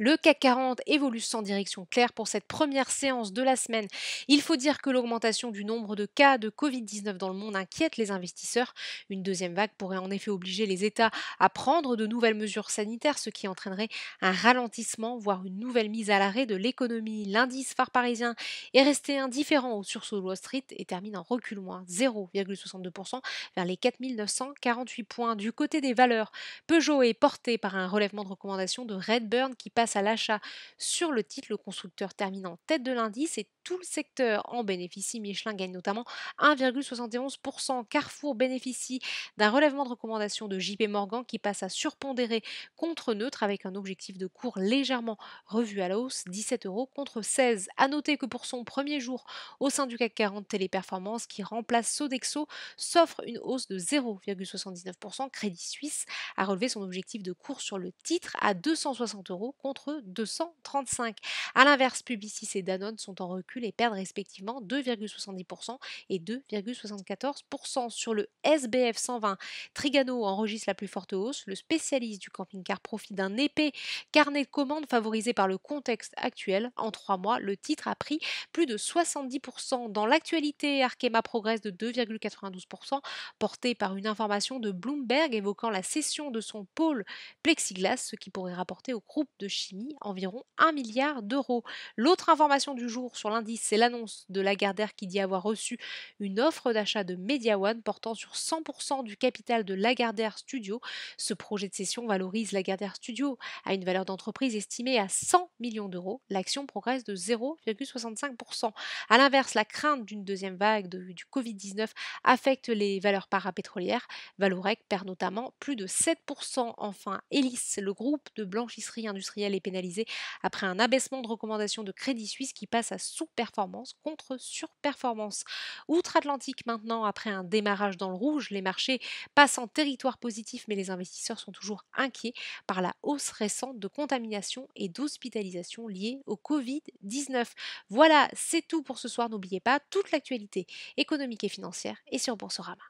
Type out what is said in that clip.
Le CAC 40 évolue sans direction claire pour cette première séance de la semaine. Il faut dire que l'augmentation du nombre de cas de Covid-19 dans le monde inquiète les investisseurs. Une deuxième vague pourrait en effet obliger les États à prendre de nouvelles mesures sanitaires, ce qui entraînerait un ralentissement, voire une nouvelle mise à l'arrêt de l'économie. L'indice phare parisien est resté indifférent au sursaut de Wall Street et termine en recul moins 0,62% vers les 4948 points. Du côté des valeurs, Peugeot est porté par un relèvement de recommandation de Redburn qui passe à l'achat sur le titre, le constructeur terminant tête de l'indice et tout le secteur en bénéficie. Michelin gagne notamment 1,71%. Carrefour bénéficie d'un relèvement de recommandation de JP Morgan qui passe à surpondérer contre neutre avec un objectif de cours légèrement revu à la hausse, 17 euros contre 16. A noter que pour son premier jour au sein du CAC 40, Téléperformance qui remplace Sodexo s'offre une hausse de 0,79%. Crédit Suisse a relevé son objectif de cours sur le titre à 260 euros contre 235. A l'inverse, Publicis et Danone sont en recul et perdent respectivement 2,70% et 2,74%. Sur le SBF 120, Trigano enregistre la plus forte hausse. Le spécialiste du camping-car profite d'un épais carnet de commandes favorisé par le contexte actuel. En trois mois, le titre a pris plus de 70%. Dans l'actualité, Arkema progresse de 2,92%, porté par une information de Bloomberg évoquant la cession de son pôle plexiglas, ce qui pourrait rapporter au groupe de chimie environ 1 milliard d'euros. L'autre information du jour sur l'indice c'est l'annonce de Lagardère qui dit avoir reçu une offre d'achat de One portant sur 100% du capital de Lagardère Studio. Ce projet de cession valorise Lagardère Studio à une valeur d'entreprise estimée à 100 millions d'euros. L'action progresse de 0,65%. A l'inverse, la crainte d'une deuxième vague du Covid-19 affecte les valeurs parapétrolières. Valorec perd notamment plus de 7%. Enfin, Elis, le groupe de blanchisserie industrielle est pénalisé après un abaissement de recommandation de Crédit Suisse qui passe à sous performance contre surperformance. Outre-Atlantique maintenant, après un démarrage dans le rouge, les marchés passent en territoire positif, mais les investisseurs sont toujours inquiets par la hausse récente de contamination et d'hospitalisation liée au Covid-19. Voilà, c'est tout pour ce soir. N'oubliez pas, toute l'actualité économique et financière et sur Boursorama.